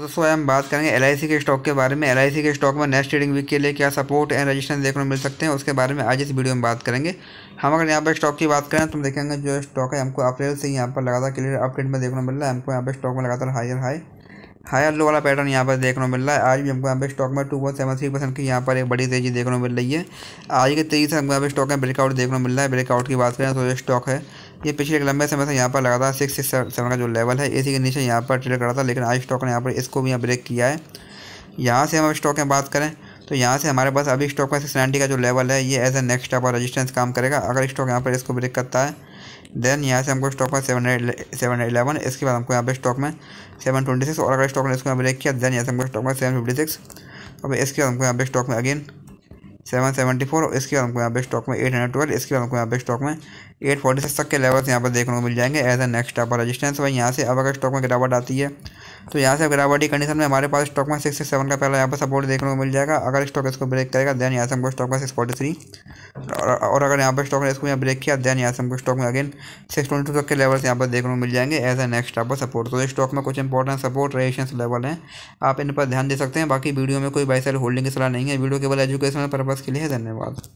तो दोस्तों हम बात करेंगे एल के स्टॉक के बारे में एल के स्टॉक में नेक्स्ट ट्रेडिंग वीक के लिए क्या सपोर्ट एंड रेजिस्टेंस देखने को मिल सकते हैं उसके बारे में आज इस वीडियो में बात करेंगे हम अगर यहाँ पर स्टॉक की बात करें तो हम देखेंगे जो स्टॉक है हमको अप्रैल से यहाँ पर लगातार क्लियर अपडेट में देखने को मिल रहा है हमको यहाँ पर स्टॉक में लगातार हायर हाई हायर लो वाला पैटर्न यहाँ पर देखने को मिल रहा है आज भी हमको यहाँ पर स्टॉक में two point seven three percent की यहाँ पर एक बड़ी तेजी देखने को मिल रही है आज की तेजी से हमको यहाँ पर स्टॉक में ब्रेकआउट देखने को मिल रहा है ब्रेकआउट की बात करें तो जो स्टॉक है ये पिछले एक लंबे समय से यहाँ पर लगातार सिक्स सिक्स सेवन का जो लेवल है इसी के नीचे यहाँ पर ट्रेड करा था लेकिन आज स्टॉक ने यहाँ पर इसको भी यहाँ ब्रेक किया है यहाँ से हम स्टॉक में बात करें तो यहाँ से हमारे पास अभी स्टॉक का सिक्स नाइन्टी का जो लेवल है ये एज ए नेक्स्ट आप रजिस्टेंस काम करेगा अगर स्टॉक यहाँ पर इसको ब्रेक करता है देन यहाँ से हमको स्टॉक में सेवन सेवन इलेवन इसके बाद हमको यहाँ पर स्टॉक में सेवन ट्वेंटी सिक्स और अगर स्टॉक ने इसको ब्रेक किया देन यहाँ से हमको स्टॉक में सेवन फिफ्टी सिक्स अब इसके बाद हमको यहाँ पर स्टॉक में अगेन सेवन सेवेंटी फोर और इसके बाद हमको यहाँ पे स्टॉक में एट हंड्रेड ट्वेल्व इसके बाद हमको यहाँ पे स्टॉक में एट फोर्टी सिक्स तक के लेवल्स यहाँ पर देखने को मिल जाएंगे as a next upper resistance भाई यहाँ से अब अगर स्टॉक में गिरावट आती है तो यहाँ से गिरावटी कंडीशन में हमारे पास स्टॉक में सिक्स सेवन का पहला यहाँ पर सपोर्ट देखने को मिल जाएगा अगर स्टॉक इसको ब्रेक करेगा देन यहाँ से हमको स्टॉक में सिक्स फोर्टी थ्री और अगर यहाँ पर स्टॉक ने इसको यहाँ ब्रेक किया देन यहाँ से हमको स्टॉक में अगेन सिक्स ट्वेंटी टू तक के लेवल्स यहाँ पर देखने को मिल जाएंगे एज ए नेक्स्ट आप सपोर्ट तो स्टॉक में कुछ इंपॉर्टेंट सपोर्ट रेजिस्टेंस लेवल हैं आप इन पर ध्यान दे सकते हैं बाकी वीडियो में कोई बाई होल्डिंग की सलाह नहीं है वीडियो केवल एजुकेशनल पर्पज़ के लिए धन्यवाद